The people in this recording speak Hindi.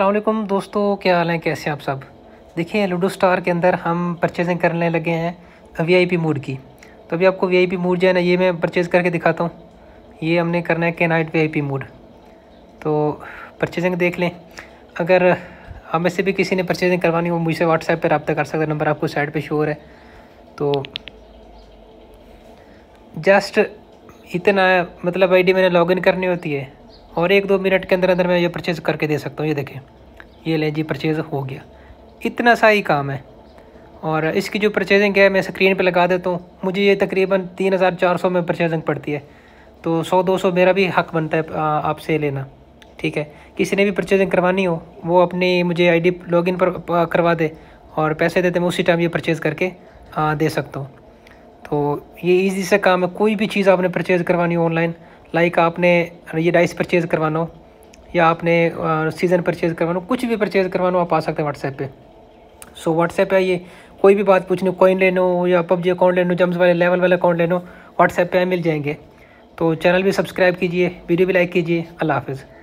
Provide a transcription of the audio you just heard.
असलम दोस्तों क्या हाल हैं कैसे आप सब देखिए लूडो स्टार के अंदर हम परचेजिंग करने लगे हैं वी आई पी मूड की तो अभी आपको वी आई पी मूड जो है ना ये मैं परचेज़ करके दिखाता हूँ ये हमने करना है night V I P mood तो परचेजिंग देख लें अगर आप में से भी किसी ने परचेजिंग करवानी हो मुझसे व्हाट्सएप पर रबता कर सकते हैं नंबर आपको साइड पर शोर है तो जस्ट इतना मतलब डी मैंने इन करनी होती है और एक दो मिनट के अंदर अंदर मैं ये परचेज़ करके दे सकता हूँ ये देखें ये लें जी परचेज़ हो गया इतना सा ही काम है और इसकी जो परचेजिंग है मैं स्क्रीन पे लगा देता हूँ मुझे ये तकरीबन तीन हज़ार चार सौ में परचेजिंग पड़ती है तो सौ दो सौ मेरा भी हक बनता है आपसे लेना ठीक है किसी ने भी परचेजिंग करवानी हो वो अपनी मुझे आईडी लॉगिन पर करवा दे और पैसे देते मैं उसी टाइम ये परचेज़ करके दे सकता हूँ तो ये ईजी से काम है कोई भी चीज़ आपने परचेज़ करवानी हो ऑनलाइन लाइक आपने ये डाइस परचेज़ करवाना हो या आपने सीज़न परचेज़ करवाना हो कुछ भी परचेज़ करवाना हो आप आ सकते हैं व्हाट्सएप पे सो व्हाट्सएप है ये कोई भी बात पूछनी हो कोइन लेना हो या पबजी अकाउंट लेना हो जम्स वाले लेवल वाले अकाउंट लेना हो व्हाट्सएप पर मिल जाएंगे तो चैनल भी सब्सक्राइब कीजिए वीडियो भी लाइक कीजिए अल्लाह हाफिज़